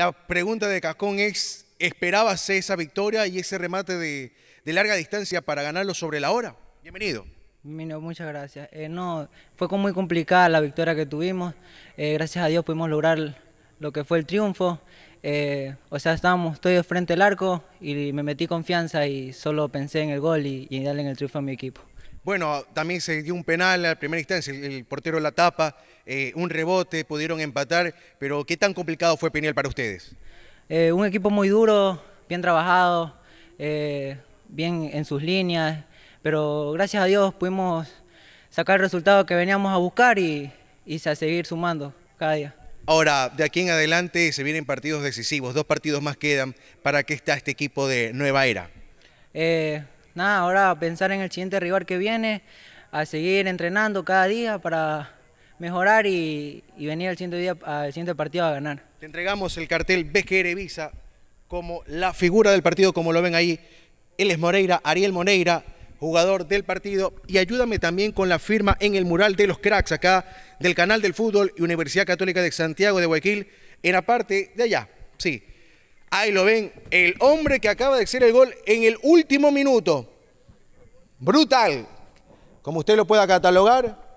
La pregunta de Cascón es, ¿esperabas esa victoria y ese remate de, larga distancia para ganarlo sobre la hora? Bienvenido. Bueno, muchas gracias. Eh, no, fue muy complicada la victoria que tuvimos. Eh, gracias a Dios pudimos lograr lo que fue el triunfo. Eh, o sea, estábamos, estoy frente al arco y me metí confianza y solo pensé en el gol y, en darle en el triunfo a mi equipo. Bueno, también se dio un penal a primera instancia, el, portero la tapa, eh, un rebote, pudieron empatar, pero ¿qué tan complicado fue penal para ustedes? Eh, un equipo muy duro, bien trabajado, eh, bien en sus líneas, pero gracias a Dios pudimos sacar el resultado que veníamos a buscar y, y a seguir sumando cada día. Ahora, de aquí en adelante se vienen partidos decisivos, dos partidos más quedan para qué está este equipo de Nueva Era nada, ahora a pensar en el siguiente rival que viene, a seguir entrenando cada día para mejorar y, venir al siguiente, día, al siguiente partido a ganar. Te entregamos el cartel BGR Visa como la figura del partido, como lo ven ahí. Él es Moreira, Ariel Moreira, jugador del partido. Y ayúdame también con la firma en el mural de los cracks acá del Canal del Fútbol y Universidad Católica de Santiago de Guayaquil, en aparte parte de allá. Sí, Ahí lo ven, el hombre que acaba de hacer el gol en el último minuto. Brutal. Como usted lo pueda catalogar,